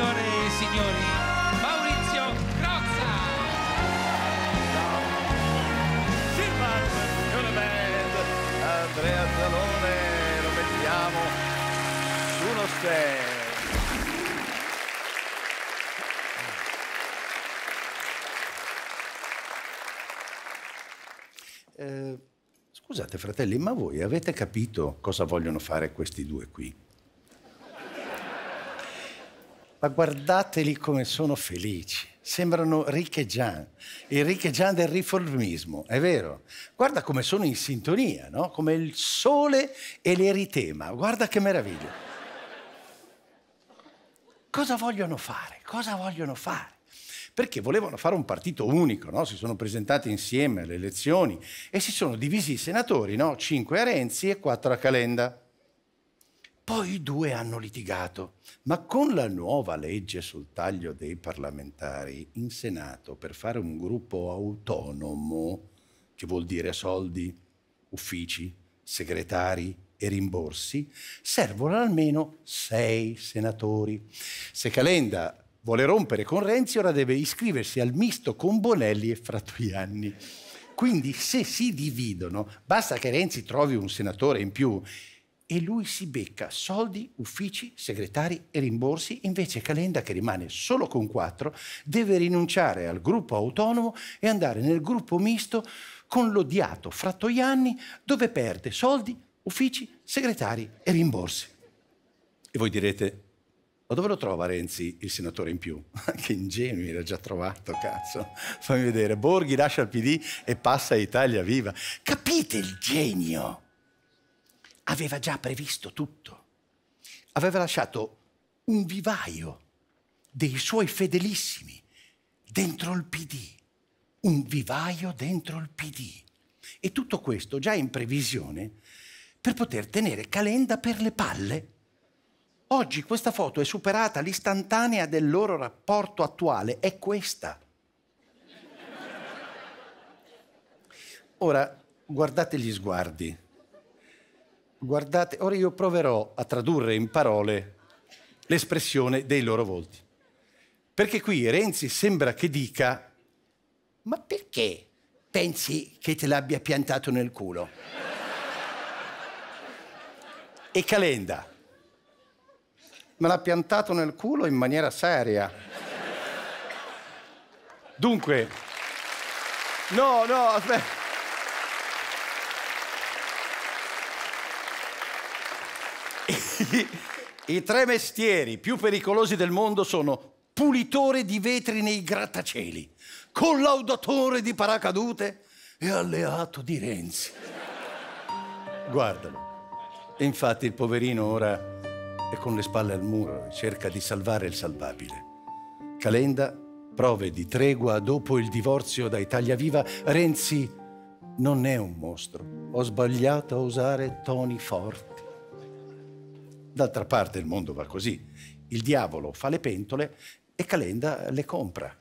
signore e signori, Maurizio Crozza. Silvan, una band, Andrea Zalone, lo mettiamo su uno eh, scusate fratelli, ma voi avete capito cosa vogliono fare questi due qui? ma guardateli come sono felici. Sembrano Ricche e Gian, il Ricche e Gian del riformismo, è vero. Guarda come sono in sintonia, no? come il sole e l'eritema. Guarda che meraviglia. Cosa vogliono fare? Cosa vogliono fare? Perché volevano fare un partito unico, no? si sono presentati insieme alle elezioni e si sono divisi i senatori, no? 5 a Renzi e 4 a Calenda. Poi i due hanno litigato, ma con la nuova legge sul taglio dei parlamentari in Senato per fare un gruppo autonomo, che vuol dire soldi, uffici, segretari e rimborsi, servono almeno sei senatori. Se Calenda vuole rompere con Renzi, ora deve iscriversi al misto con Bonelli e Frattoianni. Quindi se si dividono, basta che Renzi trovi un senatore in più e lui si becca soldi, uffici, segretari e rimborsi, invece Calenda, che rimane solo con quattro, deve rinunciare al gruppo autonomo e andare nel gruppo misto con l'odiato Frattoianni, dove perde soldi, uffici, segretari e rimborsi. E voi direte, ma dove lo trova Renzi, il senatore in più? che ingenui, l'ha già trovato, cazzo. Fammi vedere, Borghi lascia il PD e passa a Italia Viva. Capite il genio? aveva già previsto tutto. Aveva lasciato un vivaio dei suoi fedelissimi dentro il PD, un vivaio dentro il PD. E tutto questo già in previsione per poter tenere Calenda per le palle. Oggi questa foto è superata, l'istantanea del loro rapporto attuale è questa. Ora, guardate gli sguardi Guardate, ora io proverò a tradurre in parole l'espressione dei loro volti. Perché qui Renzi sembra che dica, ma perché pensi che te l'abbia piantato nel culo? e Calenda, me l'ha piantato nel culo in maniera seria. Dunque, no, no, aspetta. I, tre mestieri più pericolosi del mondo sono pulitore di vetri nei grattacieli, collaudatore di paracadute e alleato di Renzi. Guardalo. infatti il poverino ora è con le spalle al muro e cerca di salvare il salvabile. Calenda prove di tregua dopo il divorzio da Italia Viva. Renzi non è un mostro. Ho sbagliato a usare toni forti. D'altra parte il mondo va così. Il diavolo fa le pentole e Calenda le compra.